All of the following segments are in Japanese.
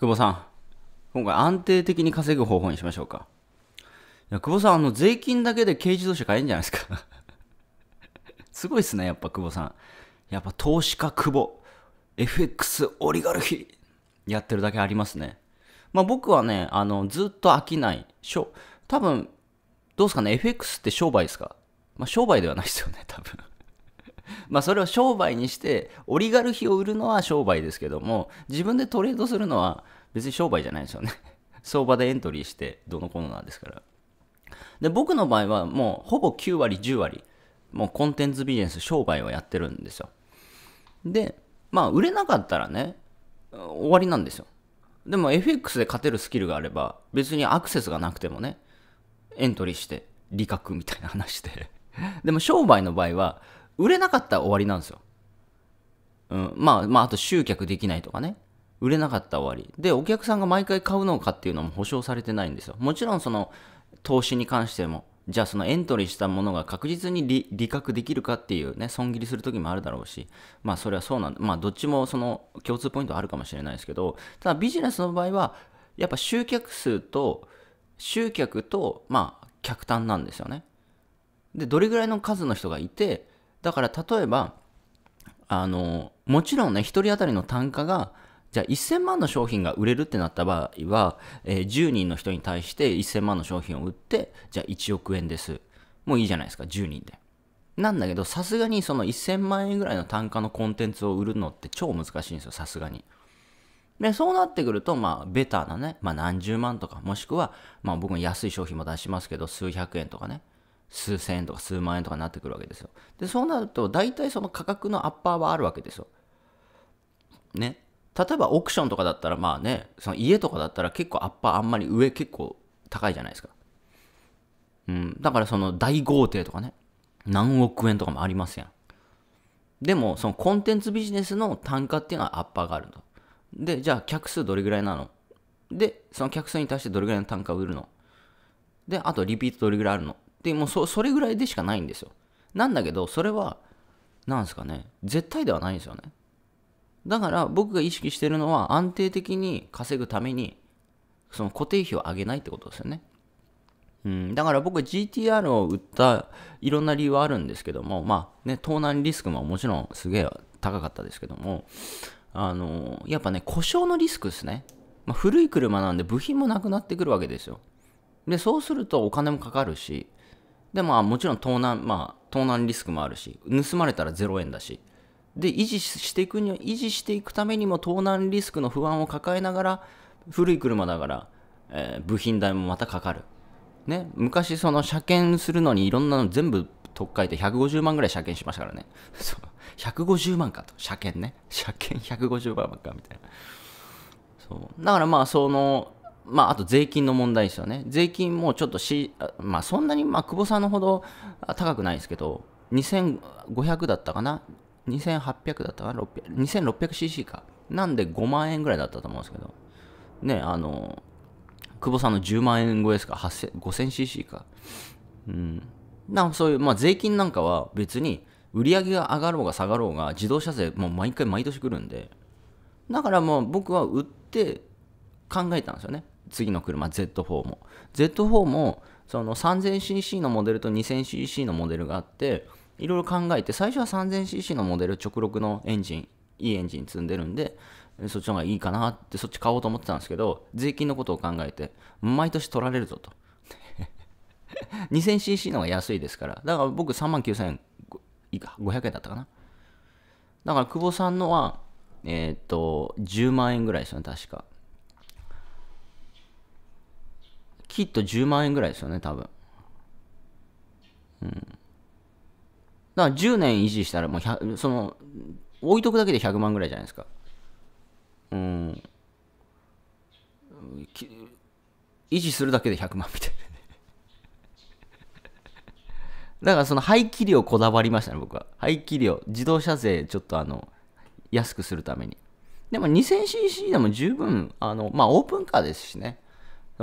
久保さん、今回安定的に稼ぐ方法にしましょうか。いや久保さん、あの、税金だけで軽自動車買えんじゃないですか。すごいっすね、やっぱ久保さん。やっぱ投資家久保、FX オリガルヒ、やってるだけありますね。まあ僕はね、あの、ずっと飽きない、しょ、多分、どうすかね、FX って商売ですかまあ商売ではないですよね、多分。まあそれを商売にしてオリガルヒを売るのは商売ですけども自分でトレードするのは別に商売じゃないですよね 相場でエントリーしてどのコーナーですからで僕の場合はもうほぼ9割10割もうコンテンツビジネス商売をやってるんですよでまあ売れなかったらね終わりなんですよでも FX で勝てるスキルがあれば別にアクセスがなくてもねエントリーして利確みたいな話ででも商売の場合は売れなかったら終わりなんですよ。うん、まあ、まあ、あと集客できないとかね。売れなかったら終わり。で、お客さんが毎回買うのかっていうのも保証されてないんですよ。もちろんその投資に関しても、じゃあそのエントリーしたものが確実に利利確できるかっていうね、損切りする時もあるだろうし、まあそれはそうなんだ。まあどっちもその共通ポイントあるかもしれないですけど、ただビジネスの場合は、やっぱ集客数と、集客と、まあ客単なんですよね。で、どれぐらいの数の人がいて、だから例えば、あの、もちろんね、1人当たりの単価が、じゃあ1000万の商品が売れるってなった場合は、えー、10人の人に対して1000万の商品を売って、じゃあ1億円です。もういいじゃないですか、10人で。なんだけど、さすがにその1000万円ぐらいの単価のコンテンツを売るのって超難しいんですよ、さすがに。で、そうなってくると、まあ、ベターなね、まあ何十万とか、もしくは、まあ僕も安い商品も出しますけど、数百円とかね、数千円とか数万円とかになってくるわけですよ。で、そうなると、大体その価格のアッパーはあるわけですよ。ね。例えばオークションとかだったら、まあね、その家とかだったら結構アッパーあんまり上結構高いじゃないですか。うん。だからその大豪邸とかね、何億円とかもありますやん。でも、そのコンテンツビジネスの単価っていうのはアッパーがあると。で、じゃあ客数どれぐらいなので、その客数に対してどれぐらいの単価を売るので、あとリピートどれぐらいあるのでもそそれぐらいでしかないんですよなんだけどそれはなんですかね絶対ではないんですよねだから僕が意識してるのは安定的に稼ぐためにその固定費を上げないってことですよねうん、だから僕は GTR を売ったいろんな理由はあるんですけども、まあね、盗難リスクももちろんすげえ高かったですけども、あのやっぱね、故障のリスクですね。まあ、古い車なんで部品もなくなってくるわけですよ。で、そうするとお金もかかるし、でまあもちろん盗難まあ盗難リスクもあるし盗まれたら0円だしで維持していくには維持していくためにも盗難リスクの不安を抱えながら古い車だから、えー、部品代もまたかかる、ね、昔その車検するのにいろんなの全部取っ換えて150万ぐらい車検しましたからね そう150万かと車検ね車検150万かみたいなそうだからまあそのまあ、あと税金の問題ですよね。税金もちょっとし、まあ、そんなに、まあ、久保さんのほど高くないですけど、2500だったかな ?2800 だったかな ?2600cc か。なんで5万円ぐらいだったと思うんですけど。ね、あの、久保さんの10万円超えですか ?5000cc か。うん。なそういう、まあ、税金なんかは別に、売り上げが上がろうが下がろうが、自動車税、もう毎回毎年来るんで。だからもう僕は売って考えたんですよね。次の車 Z4 も Z4 もその 3000cc のモデルと 2000cc のモデルがあっていろいろ考えて最初は 3000cc のモデル直録のエンジンいいエンジン積んでるんでそっちの方がいいかなってそっち買おうと思ってたんですけど税金のことを考えて毎年取られるぞと 2000cc の方が安いですからだから僕3万9500円だったかなだから久保さんのはえっ、と10万円ぐらいですよね確かキット10万円ぐらいですよね、多分。うん。だから10年維持したらもう、その、置いとくだけで100万ぐらいじゃないですか。うん。維持するだけで100万みたいな。だからその排気量こだわりましたね、僕は。排気量。自動車税ちょっとあの、安くするために。でも 2000cc でも十分、あの、まあオープンカーですしね。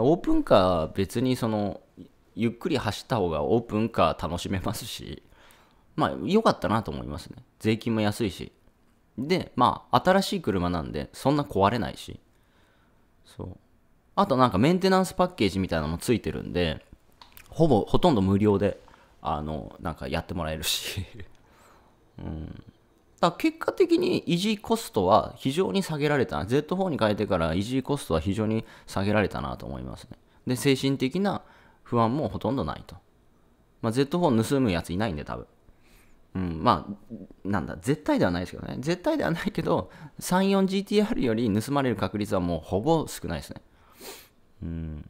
オープンカー別にそのゆっくり走った方がオープンカー楽しめますしまあ良かったなと思いますね税金も安いしでまあ新しい車なんでそんな壊れないしそうあとなんかメンテナンスパッケージみたいなのもついてるんでほぼほとんど無料であのなんかやってもらえるし うんだ結果的に維持コストは非常に下げられた。Z4 に変えてから維持コストは非常に下げられたなと思いますね。で、精神的な不安もほとんどないと。まあ、Z4 盗むやついないんで、多分。うん、まあ、なんだ、絶対ではないですけどね。絶対ではないけど、34GTR より盗まれる確率はもうほぼ少ないですね。うん。だ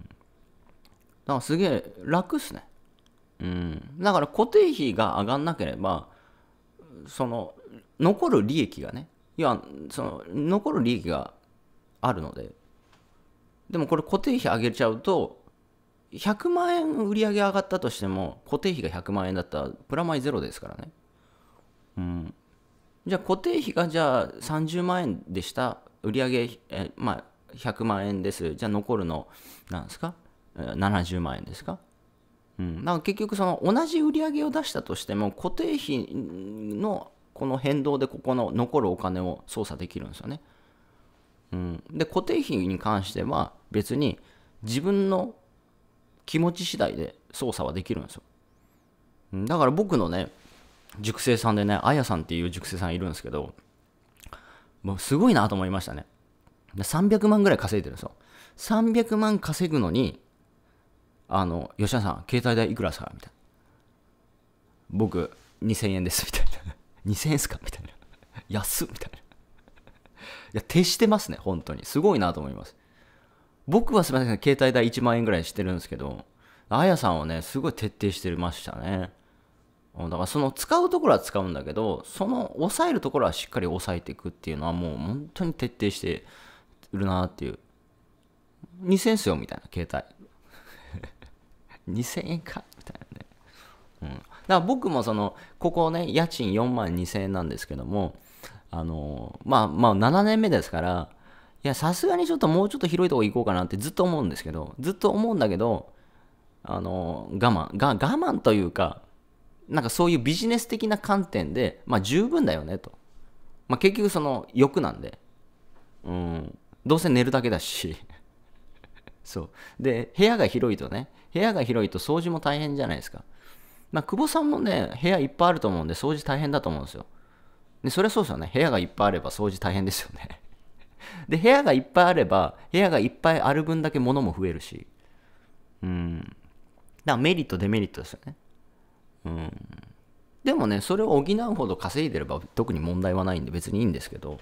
からすげえ楽っすね。うん。だから固定費が上がんなければ、その残る利益がねいやその残る利益があるのででもこれ固定費上げちゃうと100万円売り上げ上がったとしても固定費が100万円だったらプラマイゼロですからねうんじゃあ固定費がじゃあ30万円でした売り上げえまあ100万円ですじゃあ残るのなんですか70万円ですかうん、なんか結局その同じ売り上げを出したとしても固定費のこの変動でここの残るお金を操作できるんですよね。うん、で固定費に関しては別に自分の気持ち次第で操作はできるんですよ。だから僕のね、塾生さんでね、あやさんっていう塾生さんいるんですけど、もうすごいなと思いましたね。300万ぐらい稼いでるんですよ。300万稼ぐのに、あの、吉田さん、携帯代いくらですかみたいな。僕、2000円です、みたいな。2000円っすかみたいな。安っみたいな。いや、徹してますね、本当に。すごいなと思います。僕はすみません、携帯代1万円ぐらいしてるんですけど、あやさんはね、すごい徹底してましたね。だからその使うところは使うんだけど、その抑えるところはしっかり抑えていくっていうのはもう本当に徹底してるなっていう。2000円っすよみたいな、携帯。2000 円かみたいなね。から僕もその、ここね、家賃4万2000円なんですけども、あの、まあまあ7年目ですから、いや、さすがにちょっともうちょっと広いとこ行こうかなってずっと思うんですけど、ずっと思うんだけど、あの、我慢、が我慢というか、なんかそういうビジネス的な観点で、まあ十分だよねと。まあ結局その欲なんで、うん、どうせ寝るだけだし、そう。で、部屋が広いとね、部屋が広いと掃除も大変じゃないですか。まあ、久保さんもね、部屋いっぱいあると思うんで、掃除大変だと思うんですよ。で、それはそうですよね。部屋がいっぱいあれば掃除大変ですよね。で、部屋がいっぱいあれば、部屋がいっぱいある分だけ物も増えるし。うん。だからメリット、デメリットですよね。うん。でもね、それを補うほど稼いでれば特に問題はないんで別にいいんですけど、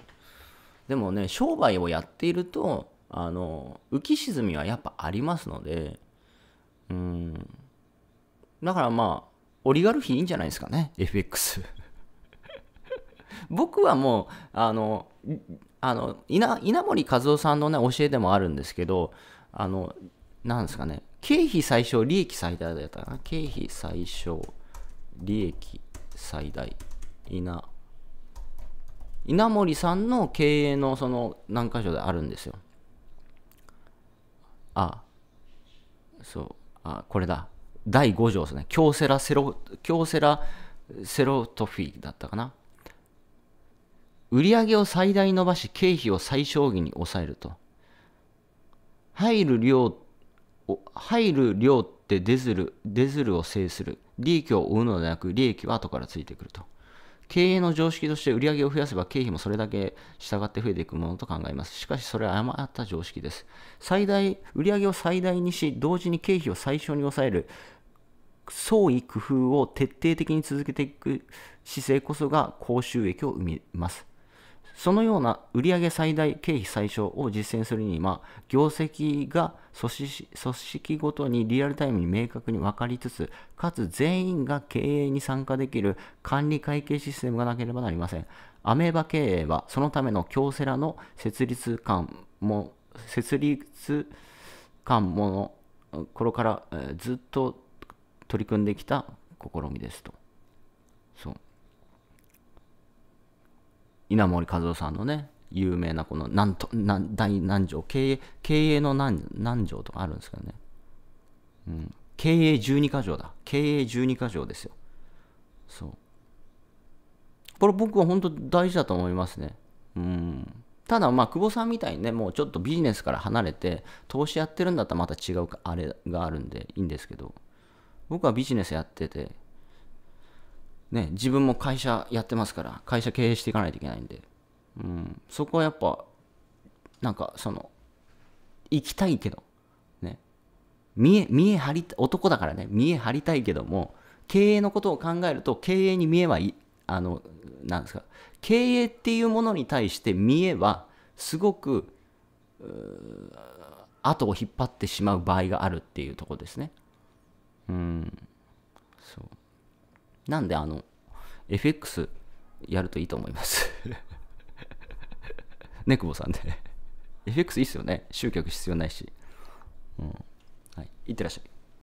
でもね、商売をやっていると、あの、浮き沈みはやっぱありますので、うん。だからまあ、オリガルヒいいんじゃないですかね FX 僕はもうあのあの稲稲森和夫さんのね教えでもあるんですけどあのなんですかね経費最小利益最大だったかな経費最小利益最大稲稲森さんの経営のその何箇所であるんですよあそうあこれだ第5条ですね。京セラセロ、京セラセロトフィーだったかな。売上を最大伸ばし、経費を最小限に抑えると。入る量、入る量って出ずる、出ずるを制する。利益を負うのではなく、利益は後からついてくると。経営の常識として売上を増やせば経費もそれだけ従って増えていくものと考えます。しかしそれは誤った常識です。最大、売上を最大にし、同時に経費を最小に抑える創意工夫を徹底的に続けていく姿勢こそが高収益を生みます。そのような売上最大、経費最小を実践するには、業績が組織ごとにリアルタイムに明確に分かりつつ、かつ全員が経営に参加できる管理会計システムがなければなりません。アメーバ経営は、そのための京セラの設立感も、設立感もの頃から、ずっと取り組んできた試みですと。そう稲森和夫さんのね有名なこのなんとな大何条経営経営の何南条とかあるんですけどね、うん、経営12か条だ経営12か条ですよそうこれ僕は本当大事だと思いますねうんただまあ久保さんみたいにねもうちょっとビジネスから離れて投資やってるんだったらまた違うあれがあるんでいいんですけど僕はビジネスやってて、ね、自分も会社やってますから、会社経営していかないといけないんで、うん、そこはやっぱ、なんかその、行きたいけど、ね、見え、見え張り、男だからね、見え張りたいけども、経営のことを考えると、経営に見えはいあの、なんですか、経営っていうものに対して見えは、すごく、後を引っ張ってしまう場合があるっていうとこですね。うんそうなんであの FX やるといいと思います ね久保さんで FX いいっすよね集客必要ないし、うんはい、いってらっしゃい